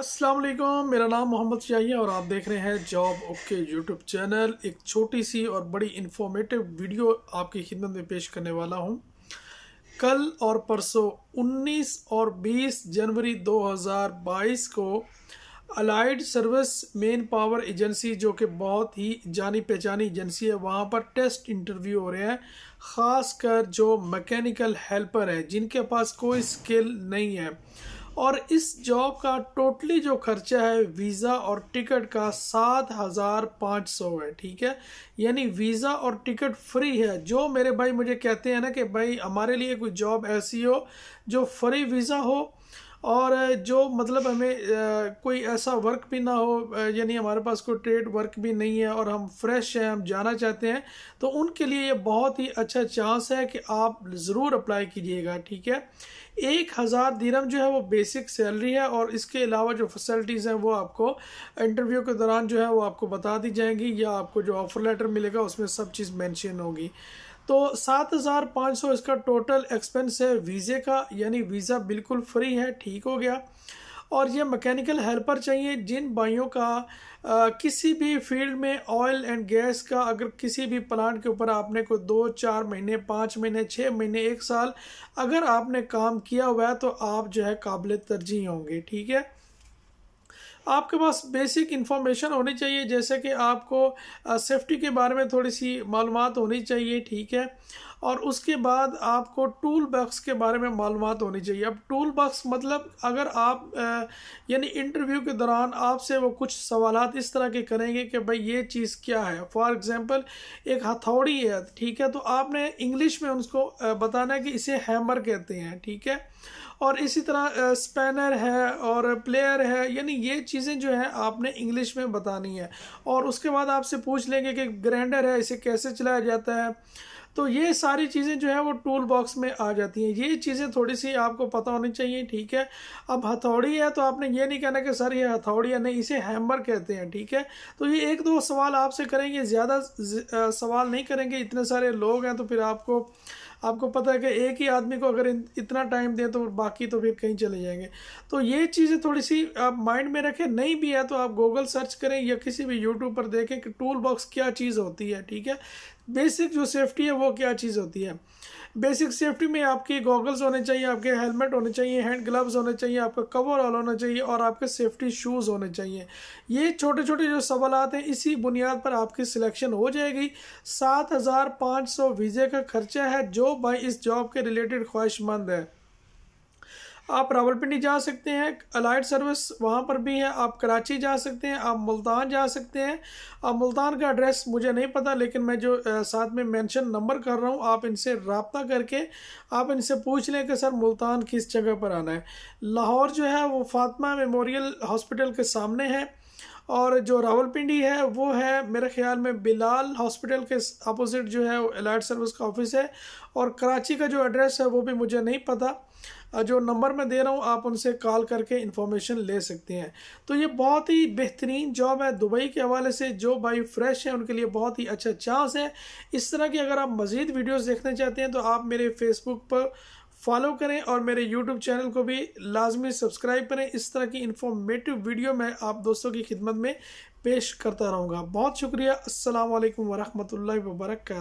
अस्सलाम वालेकुम मेरा नाम मोहम्मद शाही और आप देख रहे हैं जॉब ओके यूट्यूब चैनल एक छोटी सी और बड़ी इन्फॉर्मेटिव वीडियो आपकी खिदमत में पेश करने वाला हूं कल और परसों 19 और 20 जनवरी 2022 को allied service man power agency जो कि बहुत ही जानी पहचानी एजेंसी है वहाँ पर टेस्ट इंटरव्यू हो रहे हैं ख़ास कर जो मैकेनिकल हेल्पर है जिनके पास कोई स्किल नहीं है और इस जॉब का टोटली जो खर्चा है वीज़ा और टिकट का सात हज़ार पाँच सौ है ठीक है यानी वीज़ा और टिकट फ्री है जो मेरे भाई मुझे कहते हैं ना कि भाई हमारे लिए कोई जॉब ऐसी हो जो फ्री वीज़ा हो और जो मतलब हमें कोई ऐसा वर्क भी ना हो यानी हमारे पास कोई ट्रेड वर्क भी नहीं है और हम फ्रेश हैं हम जाना चाहते हैं तो उनके लिए ये बहुत ही अच्छा चांस है कि आप ज़रूर अप्लाई कीजिएगा ठीक है एक हज़ार दिरम जो है वो बेसिक सैलरी है और इसके अलावा जो फैसिलिटीज़ हैं वो आपको इंटरव्यू के दौरान जो है वो आपको बता दी जाएंगी या आपको जो ऑफ़र लेटर मिलेगा उसमें सब चीज़ मैंशन होगी तो सात हज़ार पाँच सौ इसका टोटल एक्सपेंस है वीज़े का यानी वीज़ा बिल्कुल फ्री है ठीक हो गया और ये मैकेनिकल हेल्पर चाहिए जिन भाइयों का आ, किसी भी फील्ड में ऑयल एंड गैस का अगर किसी भी प्लांट के ऊपर आपने को दो चार महीने पाँच महीने छः महीने एक साल अगर आपने काम किया हुआ है तो आप जो है काबिल तरजीह होंगे ठीक है आपके पास बेसिक इन्फॉर्मेशन होनी चाहिए जैसे कि आपको सेफ्टी के बारे में थोड़ी सी मालूम होनी चाहिए ठीक है और उसके बाद आपको टूल बॉक्स के बारे में मालूम होनी चाहिए अब टूल बॉक्स मतलब अगर आप यानी इंटरव्यू के दौरान आपसे वो कुछ सवाल इस तरह के करेंगे कि भाई ये चीज़ क्या है फॉर एग्ज़ाम्पल एक हथौड़ी है ठीक है तो आपने इंग्लिश में उसको बताना है कि इसे हैमर कहते हैं ठीक है और इसी तरह स्पैनर है और प्लेयर है यानी ये चीज़ें जो है आपने इंग्लिश में बतानी है और उसके बाद आपसे पूछ लेंगे कि ग्रैंडर है इसे कैसे चलाया जाता है तो ये सारी चीज़ें जो है वो टूल बॉक्स में आ जाती हैं ये चीज़ें थोड़ी सी आपको पता होनी चाहिए ठीक है अब हथौड़ी है तो आपने ये नहीं कहना कि सर ये हथौड़ी है नहीं इसे हैमर कहते हैं ठीक है तो ये एक दो सवाल आपसे करेंगे ज़्यादा सवाल नहीं करेंगे इतने सारे लोग हैं तो फिर आपको आपको पता है कि एक ही आदमी को अगर इतना टाइम दें तो बाकी तो फिर कहीं चले जाएंगे तो ये चीज़ें थोड़ी सी आप माइंड में रखें नहीं भी है तो आप गूगल सर्च करें या किसी भी यूट्यूब पर देखें कि टूल बॉक्स क्या चीज़ होती है ठीक है बेसिक जो सेफ्टी है वो क्या चीज़ होती है बेसिक सेफ्टी में आपके गॉगल्स होने चाहिए आपके हेलमेट होने चाहिए हैंड ग्लव्स होने चाहिए आपका कवर ऑल होना चाहिए और आपके सेफ्टी शूज़ होने चाहिए ये छोटे छोटे जो सवाल हैं इसी बुनियाद पर आपकी सिलेक्शन हो जाएगी सात हज़ार पाँच सौ वीज़े का खर्चा है जो भाई इस जॉब के रिलेटेड ख्वाहिशमंद है आप रावलपिंडी जा सकते हैं अलाइड सर्विस वहाँ पर भी है आप कराची जा सकते हैं आप मुल्तान जा सकते हैं आप मुल्तान का एड्रेस मुझे नहीं पता लेकिन मैं जो साथ में मेंशन नंबर कर रहा हूँ आप इनसे रबता करके आप इनसे पूछ लें कि सर मुल्तान किस जगह पर आना है लाहौर जो है वो फातमा मेमोरियल हॉस्पिटल के सामने है और जो रावलपिंडी है वो है मेरे ख्याल में बिलाल हॉस्पिटल के अपोजिट जो है एलाइड सर्विस का ऑफिस है और कराची का जो एड्रेस है वो भी मुझे नहीं पता जो नंबर मैं दे रहा हूँ आप उनसे कॉल करके इन्फॉर्मेशन ले सकते हैं तो ये बहुत ही बेहतरीन जॉब है दुबई के हवाले से जो भाई फ्रेश है उनके लिए बहुत ही अच्छा चांस है इस तरह की अगर आप मज़ीद वीडियोस देखना चाहते हैं तो आप मेरे फेसबुक पर फॉलो करें और मेरे यूट्यूब चैनल को भी लाजमी सब्सक्राइब करें इस तरह की इन्फॉर्मेटिव वीडियो मैं आप दोस्तों की खिदमत में पेश करता रहूँगा बहुत शुक्रिया असलकम वरहमल वर्का